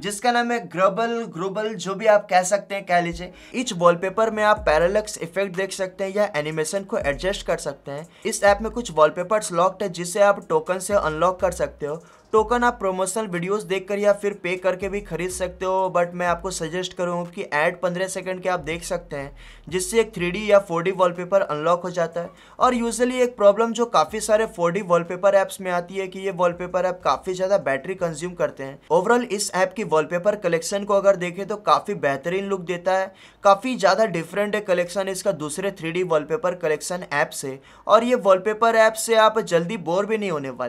जिसका नाम है ग्रबल ग्रोबल जो भी आप कह सकते हैं कह लीजिए इस वॉलपेपर में आप पैरालक्स इफेक्ट देख सकते हैं या एनिमेशन को एडजस्ट कर सकते हैं इस ऐप में कुछ वॉलपेपर्स लॉक्ड है जिसे आप टोकन से अनलॉक कर सकते हो टोकन आप प्रमोशनल वीडियोस देखकर या फिर पे करके भी खरीद सकते हो बट मैं आपको सजेस्ट करूँगा कि ऐड पंद्रह सेकेंड के आप देख सकते हैं जिससे एक थ्री या फोर वॉलपेपर अनलॉक हो जाता है और यूजली एक प्रॉब्लम जो काफ़ी सारे फोर वॉलपेपर ऐप्स में आती है कि ये वॉलपेपर ऐप काफ़ी ज़्यादा बैटरी कंज्यूम करते हैं ओवरऑल इस ऐप की वॉलपेपर कलेक्शन को अगर देखें तो काफ़ी बेहतरीन लुक देता है काफ़ी ज़्यादा डिफरेंट है कलेक्शन इसका दूसरे थ्री पेपर कलेक्शन ऐप से और ये वॉलपेपर ऐप से आप जल्दी बोर भी नहीं होने वाले